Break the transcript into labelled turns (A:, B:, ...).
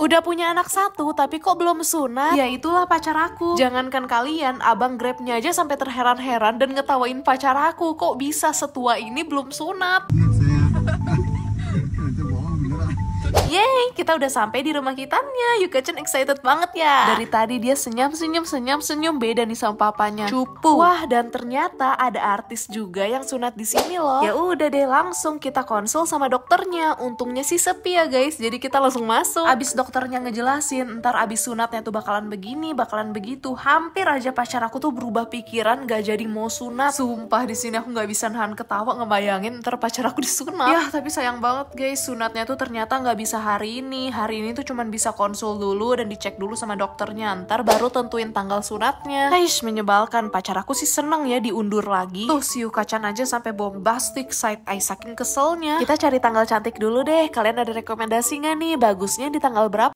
A: Udah punya anak satu, tapi kok belum sunat? Ya itulah pacar aku. Jangankan kalian, abang grabnya aja sampai terheran-heran dan ngetawain pacar aku. Kok bisa setua ini belum sunat? Yeay, kita udah sampai di rumah kitannya. Yuka Chen excited banget ya. Dari tadi dia senyum senyum senyum senyum beda nih sama papanya. Cupu. Wah, dan ternyata ada artis juga yang sunat di sini loh. Ya udah deh, langsung kita konsul sama dokternya. Untungnya sih sepi ya guys, jadi kita langsung masuk. Abis dokternya ngejelasin, ntar abis sunatnya tuh bakalan begini, bakalan begitu. Hampir aja pacar aku tuh berubah pikiran, gak jadi mau sunat. Sumpah di sini aku nggak bisa nahan ketawa ngebayangin ntar pacar aku disunat. Ya, tapi sayang banget guys, sunatnya tuh ternyata nggak bisa hari ini. Hari ini tuh cuman bisa konsul dulu dan dicek dulu sama dokternya. Ntar baru tentuin tanggal sunatnya. Aish, menyebalkan. Pacar aku sih seneng ya diundur lagi. Tuh, Siu Kacan aja sampai bombastik side eye saking keselnya. Kita cari tanggal cantik dulu deh. Kalian ada rekomendasi nggak nih? Bagusnya di tanggal berapa?